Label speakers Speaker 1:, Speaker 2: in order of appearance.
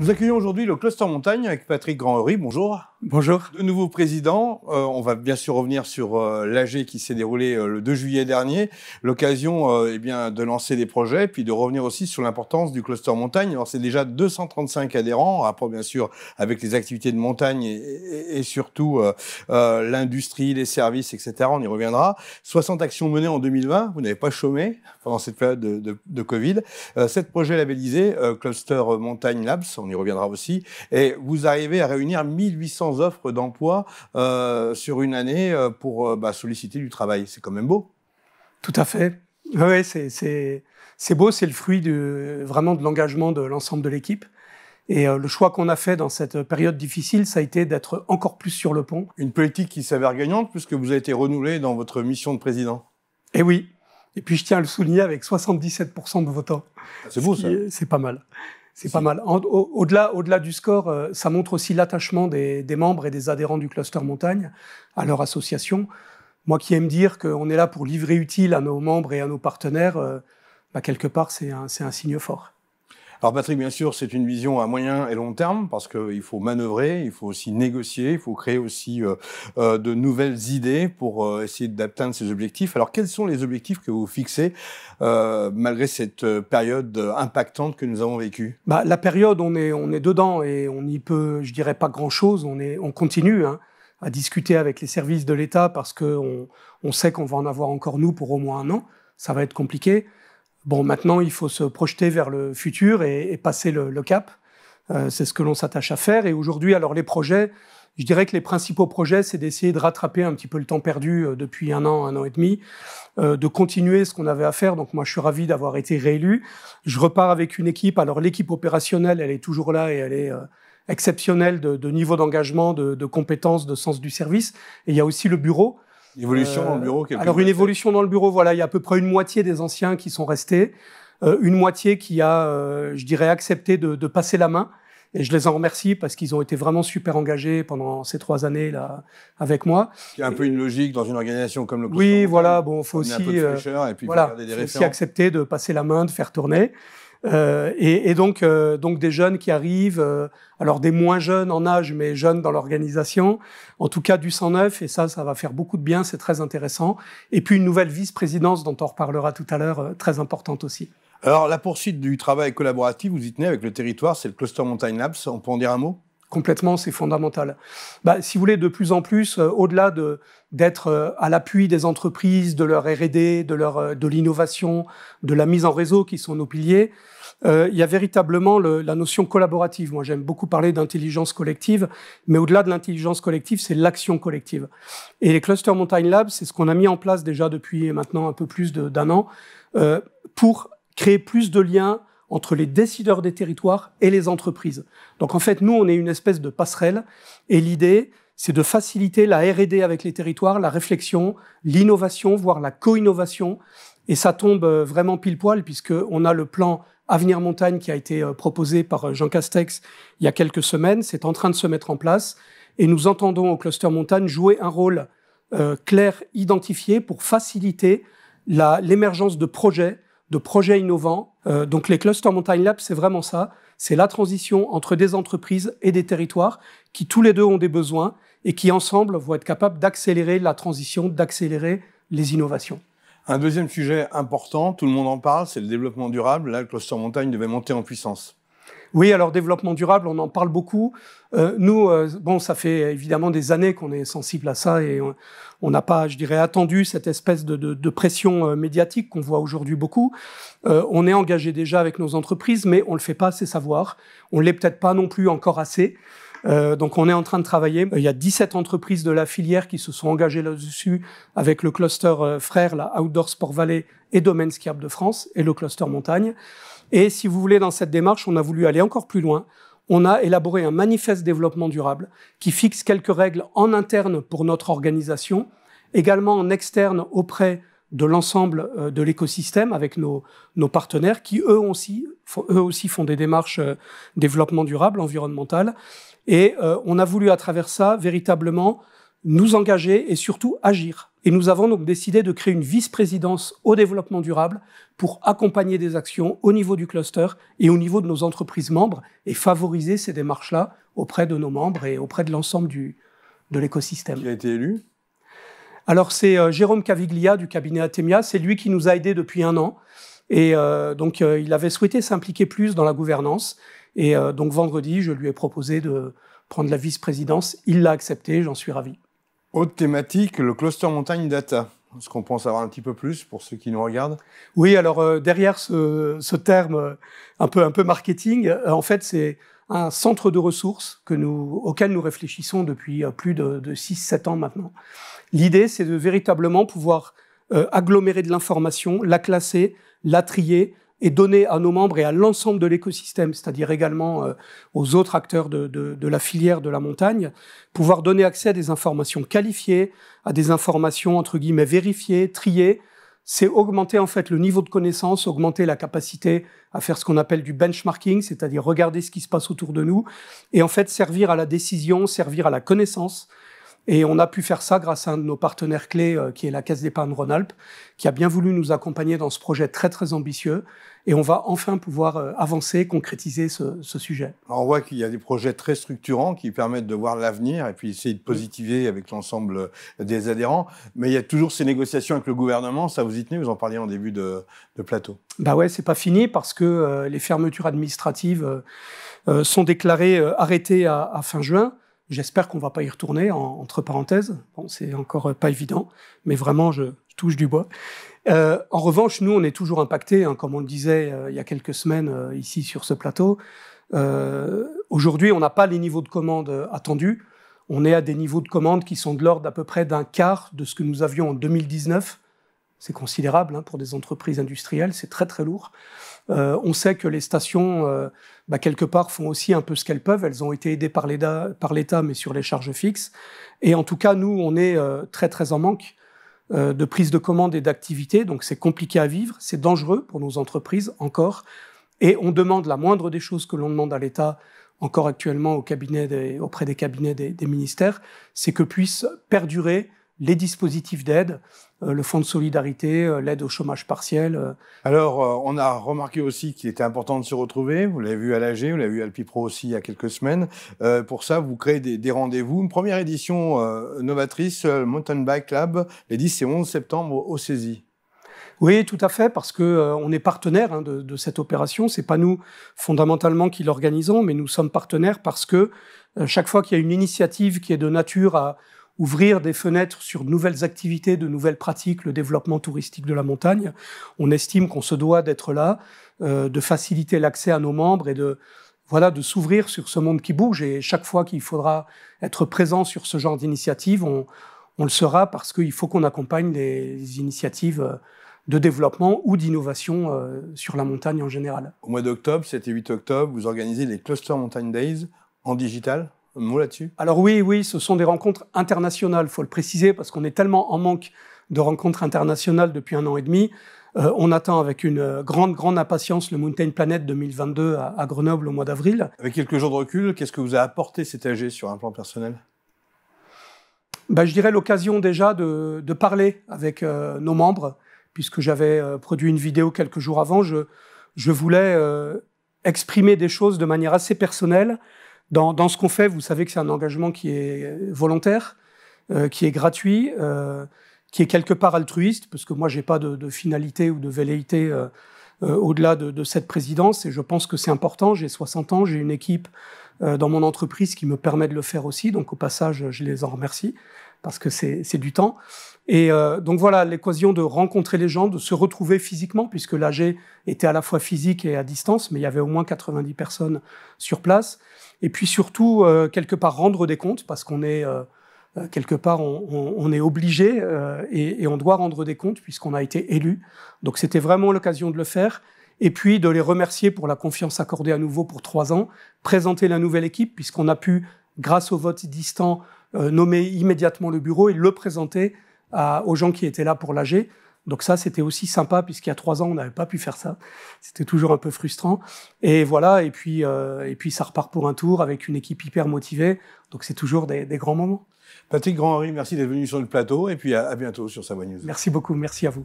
Speaker 1: Nous accueillons aujourd'hui le Cluster Montagne avec Patrick grand Bonjour. Bonjour. De nouveau président. Euh, on va bien sûr revenir sur euh, l'AG qui s'est déroulé euh, le 2 juillet dernier. L'occasion eh bien, de lancer des projets, puis de revenir aussi sur l'importance du Cluster Montagne. Alors, c'est déjà 235 adhérents, rapport ah, bien sûr avec les activités de montagne et, surtout l'industrie, les services, etc. On y reviendra. 60 actions menées en 2020. Vous n'avez pas chômé pendant cette période de, de, de Covid. 7 projets labellisés, Cluster Montagne Labs on y reviendra aussi, et vous arrivez à réunir 1800 offres d'emploi euh, sur une année euh, pour euh, bah, solliciter du travail. C'est quand même beau.
Speaker 2: Tout à fait. Oui, c'est beau, c'est le fruit de, vraiment de l'engagement de l'ensemble de l'équipe. Et le choix qu'on a fait dans cette période difficile, ça a été d'être encore plus sur le pont.
Speaker 1: Une politique qui s'avère gagnante puisque vous avez été renouvelé dans votre mission de président.
Speaker 2: Eh oui. Et puis je tiens à le souligner avec 77% de votants. C'est beau ça. C'est pas mal. C'est pas mal. Au-delà au delà du score, euh, ça montre aussi l'attachement des, membres et des adhérents du cluster montagne à leur association. Moi qui aime dire qu'on est là pour livrer utile à nos membres et à nos partenaires, euh, bah, quelque part, c'est un signe fort.
Speaker 1: Alors Patrick, bien sûr, c'est une vision à moyen et long terme parce qu'il faut manœuvrer, il faut aussi négocier, il faut créer aussi euh, euh, de nouvelles idées pour euh, essayer d'atteindre ces objectifs. Alors quels sont les objectifs que vous fixez malgré cette période impactante que nous avons vécue
Speaker 2: bah, La période, on est, on est dedans et on n'y peut, je dirais, pas grand-chose. On, est, on continue. Hein, à discuter avec les services de l'État parce qu'on on sait qu'on va en avoir encore nous pour au moins un an. Ça va être compliqué. Bon, maintenant, il faut se projeter vers le futur et, passer le, cap. Euh, c'est ce que l'on s'attache à faire. Et aujourd'hui, alors les projets, je dirais que les principaux projets, c'est d'essayer de rattraper un petit peu le temps perdu euh, depuis un an, un an et demi, euh, de continuer ce qu'on avait à faire. Donc moi, je suis ravi d'avoir été réélu. Je repars avec une équipe. Alors l'équipe opérationnelle, elle est toujours là et elle est exceptionnelle de, de niveau d'engagement, de, de compétences, de sens du service. Et il y a aussi le bureau.
Speaker 1: Évolution euh, dans le bureau Alors, une
Speaker 2: évolution dans le bureau, voilà, il y a à peu près une moitié des anciens qui sont restés, euh, une moitié qui a, euh, je dirais, accepté de, de, passer la main. Et je les en remercie parce qu'ils ont été vraiment super engagés pendant ces trois années là avec moi.
Speaker 1: Il y a un peu une logique dans une organisation comme le. Oui, voilà. Hein. Bon, faut aussi, et voilà, faut aussi
Speaker 2: accepter de passer la main, de faire tourner. Euh, et, donc, euh, donc des jeunes qui arrivent, euh, alors des moins jeunes en âge, mais jeunes dans l'organisation, en tout cas du 109, et ça, ça va faire beaucoup de bien, c'est très intéressant. Et puis une nouvelle vice-présidence dont on reparlera tout à l'heure, très importante aussi.
Speaker 1: Alors la poursuite du travail collaboratif, vous y tenez avec le territoire, c'est le Cluster Mountain Labs, on peut en dire un mot complètement, c'est fondamental. Bah, si vous voulez, de plus en plus, euh, au-delà de d'être euh, à l'appui des
Speaker 2: entreprises, de leur R&D, de leur euh, de l'innovation, de la mise en réseau qui sont nos piliers, il y a véritablement la notion collaborative. Moi, j'aime beaucoup parler d'intelligence collective, mais au-delà de l'intelligence collective, c'est l'action collective. Et les Cluster Mountain Labs, c'est ce qu'on a mis en place déjà depuis maintenant un peu plus d'un an pour créer plus de liens entre les décideurs des territoires et les entreprises. Donc en fait, nous, on est une espèce de passerelle et l'idée, c'est de faciliter la RD avec les territoires, la réflexion, l'innovation, voire la co-innovation. Et ça tombe euh, vraiment pile poil puisqu'on a le plan Avenir Montagne qui a été euh, proposé par euh, Jean Castex il y a quelques semaines. C'est en train de se mettre en place et nous entendons au cluster montagne jouer un rôle clair, identifié pour faciliter l'émergence de projets de projets innovants. Euh, donc les Cluster Mountain Lab, c'est vraiment ça. C'est la transition entre des entreprises et des territoires qui tous les deux ont des besoins et qui ensemble vont être capables d'accélérer la transition, d'accélérer
Speaker 1: les innovations. Un deuxième sujet important, tout le monde en parle, c'est le développement durable. Là, le cluster montagne devait monter en puissance. Oui, alors développement durable, on en parle beaucoup. Euh, nous,
Speaker 2: euh, bon, ça fait évidemment des années qu'on est sensible à ça et on n'a pas, je dirais, attendu cette espèce de, pression euh, médiatique qu'on voit aujourd'hui beaucoup. on est engagé déjà avec nos entreprises, mais on le fait pas assez savoir. On ne l'est peut-être pas non plus encore assez. Euh, donc on est en train de travailler. Il y a 17 entreprises de la filière qui se sont engagées là-dessus avec le cluster euh, frère, la Outdoor Sport Valley et Domaine Skiable de France et le cluster montagne. Et si vous voulez, dans cette démarche, on a voulu aller encore plus loin. On a élaboré un manifeste développement durable qui fixe quelques règles en interne pour notre organisation, également en externe auprès de l'ensemble euh, de l'écosystème avec nos, nos, partenaires qui, eux aussi, eux aussi font des démarches euh, développement durable, environnemental. Et euh, on a voulu à travers ça véritablement nous engager et surtout agir. Et nous avons donc décidé de créer une vice-présidence au développement durable pour accompagner des actions au niveau du cluster et au niveau de nos entreprises membres et favoriser ces démarches-là auprès de nos membres et auprès de l'ensemble de l'écosystème. Qui a été élu Alors c'est euh, Jérôme Caviglia du cabinet Atemia, c'est lui qui nous a aidés depuis un an. Et euh, donc, euh, il avait souhaité s'impliquer plus dans la gouvernance. Et euh, donc, vendredi, je lui ai proposé de prendre la
Speaker 1: vice-présidence. Il l'a accepté, j'en suis ravi. Autre thématique, le cluster montagne data. Est-ce qu'on pense avoir un petit peu plus pour ceux qui nous regardent Oui, alors derrière ce, terme
Speaker 2: un peu, un peu marketing, en fait, c'est un centre de ressources que nous, auquel nous réfléchissons depuis plus de, de 6-7 ans maintenant. L'idée, c'est de véritablement pouvoir euh, agglomérer de l'information, la classer, la trier et donner à nos membres et à l'ensemble de l'écosystème, c'est-à-dire également euh, aux autres acteurs de, de, la filière de la montagne, pouvoir donner accès à des informations qualifiées, à des informations entre guillemets vérifiées, triées. C'est augmenter en fait le niveau de connaissance, augmenter la capacité à faire ce qu'on appelle du benchmarking, c'est-à-dire regarder ce qui se passe autour de nous et en fait servir à la décision, servir à la connaissance, et on a pu faire ça grâce à un de nos partenaires clés, euh, qui est la Caisse d'épargne Rhône-Alpes, qui a bien voulu nous accompagner dans ce projet très très ambitieux. Et on va enfin pouvoir euh, avancer, concrétiser ce, sujet.
Speaker 1: on voit qu'il y a des projets très structurants qui permettent de voir l'avenir et puis essayer de positiver avec l'ensemble euh, des adhérents. Mais il y a toujours ces négociations avec le gouvernement. Ça vous y tenez Vous en parliez en début de, plateau.
Speaker 2: Bah ouais, c'est pas fini parce que les fermetures administratives sont déclarées arrêtées à fin juin. J'espère qu'on ne va pas y retourner, entre parenthèses. Bon, c'est encore euh, pas évident, mais vraiment, je, touche du bois. Euh, en revanche, nous, on est toujours impacté, hein, comme on le disait euh, il y a quelques semaines ici sur ce plateau. Aujourd'hui, on n'a pas les niveaux de commandes attendus. On est à des niveaux de commandes qui sont de l'ordre d'à peu près d'un quart de ce que nous avions en 2019 c'est considérable hein, pour des entreprises industrielles, c'est très très lourd. Euh, on sait que les stations, euh, bah, quelque part, font aussi un peu ce qu'elles peuvent. Elles ont été aidées par l'État, mais sur les charges fixes. Et en tout cas, nous, on est euh, très très en manque de prise de commande et d'activité. Donc c'est compliqué à vivre, c'est dangereux pour nos entreprises encore. Et on demande la moindre des choses que l'on demande à l'État encore actuellement au cabinet auprès des cabinets des ministères, c'est que puissent perdurer les dispositifs d'aide euh, le fonds de solidarité, euh, l'aide au chômage partiel. Euh.
Speaker 1: Alors, on a remarqué aussi qu'il était important de se retrouver. Vous l'avez vu à l'AG, vous l'avez vu à l'Alpipro aussi il y a quelques semaines. pour ça, vous créez des, rendez-vous. Une première édition novatrice, Mountain Bike Lab, les 10 et 11 septembre au Saisie.
Speaker 2: Oui, tout à fait, parce que on est partenaire hein, de, de, cette opération. C'est pas nous fondamentalement qui l'organisons, mais nous sommes partenaires parce que chaque fois qu'il y a une initiative qui est de nature à ouvrir des fenêtres sur de nouvelles activités, de nouvelles pratiques, le développement touristique de la montagne. On estime qu'on se doit d'être là, euh, de faciliter l'accès à nos membres et de voilà de s'ouvrir sur ce monde qui bouge. Et chaque fois qu'il faudra être présent sur ce genre d'initiative, on, le sera parce qu'il faut qu'on accompagne les initiatives euh, de développement ou d'innovation euh, sur la montagne en général.
Speaker 1: Au mois d'octobre, 7 et 8 octobre, vous organisez les Cluster Mountain Days en digital un là-dessus
Speaker 2: Alors oui, oui, ce sont des rencontres internationales, faut le préciser, parce qu'on est tellement en manque de rencontres internationales depuis un an et demi. Euh, on attend avec une euh, grande, grande impatience le Mountain Planet 2022 à, Grenoble au mois d'avril.
Speaker 1: Avec quelques jours de recul, qu'est-ce que vous a apporté cet AG sur un plan personnel
Speaker 2: ben, Je dirais l'occasion déjà de, parler avec euh, nos membres, puisque j'avais produit une vidéo quelques jours avant. je voulais exprimer des choses de manière assez personnelle dans, ce qu'on fait, vous savez que c'est un engagement qui est volontaire, euh, qui est gratuit, euh, qui est quelque part altruiste, parce que moi, j'ai pas de, de, finalité ou de velléité euh, euh, au-delà de, cette présidence. Et je pense que c'est important. J'ai 60 ans, j'ai une équipe euh, dans mon entreprise qui me permet de le faire aussi. Donc au passage, je les en remercie parce que c'est du temps. Et euh, donc voilà, l'équation de rencontrer les gens, de se retrouver physiquement, puisque l'AG était à la fois physique et à distance, mais il y avait au moins 90 personnes sur place. Et puis surtout, quelque part, rendre des comptes, parce qu'on est... Euh, quelque part, on, est obligé euh, et, on doit rendre des comptes puisqu'on a été élu. Donc c'était vraiment l'occasion de le faire. Et puis de les remercier pour la confiance accordée à nouveau pour trois ans, présenter la nouvelle équipe puisqu'on a pu, grâce au vote distant, euh, nommer immédiatement le bureau et le présenter aux gens qui étaient là pour l'AG. Donc ça, c'était aussi sympa puisqu'il y a trois ans, on n'avait pas pu faire ça. C'était toujours un peu frustrant. Et voilà. Et puis, euh, et puis ça repart pour un tour avec une équipe hyper motivée. Donc
Speaker 1: c'est toujours des, grands moments. Patrick Grand-Henri, merci d'être venu sur le plateau et puis à, à bientôt sur Savoie News. Merci beaucoup. Merci à vous.